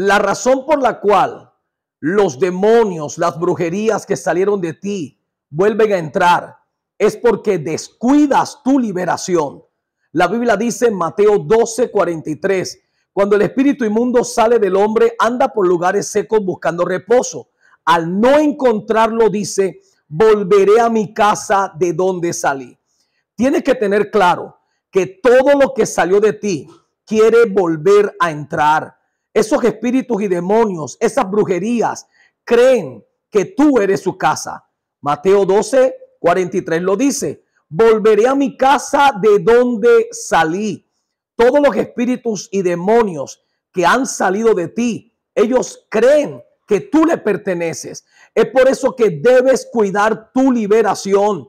La razón por la cual los demonios, las brujerías que salieron de ti vuelven a entrar es porque descuidas tu liberación. La Biblia dice en Mateo 12, 43, cuando el espíritu inmundo sale del hombre, anda por lugares secos buscando reposo. Al no encontrarlo, dice, volveré a mi casa de donde salí. Tienes que tener claro que todo lo que salió de ti quiere volver a entrar. Esos espíritus y demonios, esas brujerías, creen que tú eres su casa. Mateo 12, 43 lo dice. Volveré a mi casa de donde salí. Todos los espíritus y demonios que han salido de ti, ellos creen que tú le perteneces. Es por eso que debes cuidar tu liberación.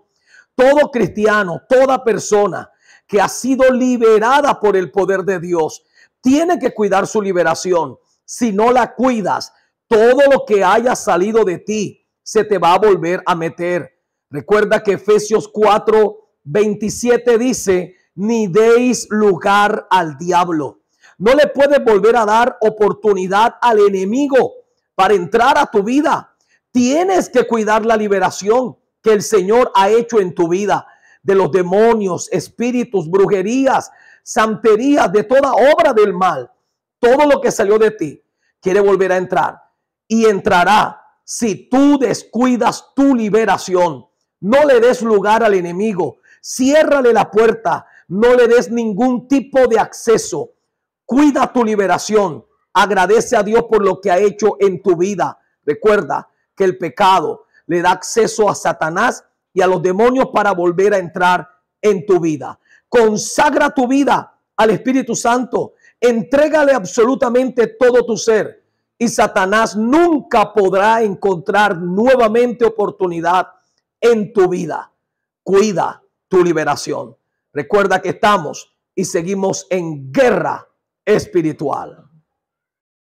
Todo cristiano, toda persona que ha sido liberada por el poder de Dios, tiene que cuidar su liberación. Si no la cuidas, todo lo que haya salido de ti se te va a volver a meter. Recuerda que Efesios 4, 27 dice, ni deis lugar al diablo. No le puedes volver a dar oportunidad al enemigo para entrar a tu vida. Tienes que cuidar la liberación que el Señor ha hecho en tu vida de los demonios, espíritus, brujerías, santerías, de toda obra del mal. Todo lo que salió de ti quiere volver a entrar y entrará si tú descuidas tu liberación. No le des lugar al enemigo. Ciérrale la puerta. No le des ningún tipo de acceso. Cuida tu liberación. Agradece a Dios por lo que ha hecho en tu vida. Recuerda que el pecado le da acceso a Satanás y a los demonios para volver a entrar en tu vida. Consagra tu vida al Espíritu Santo. Entrégale absolutamente todo tu ser y Satanás nunca podrá encontrar nuevamente oportunidad en tu vida. Cuida tu liberación. Recuerda que estamos y seguimos en guerra espiritual.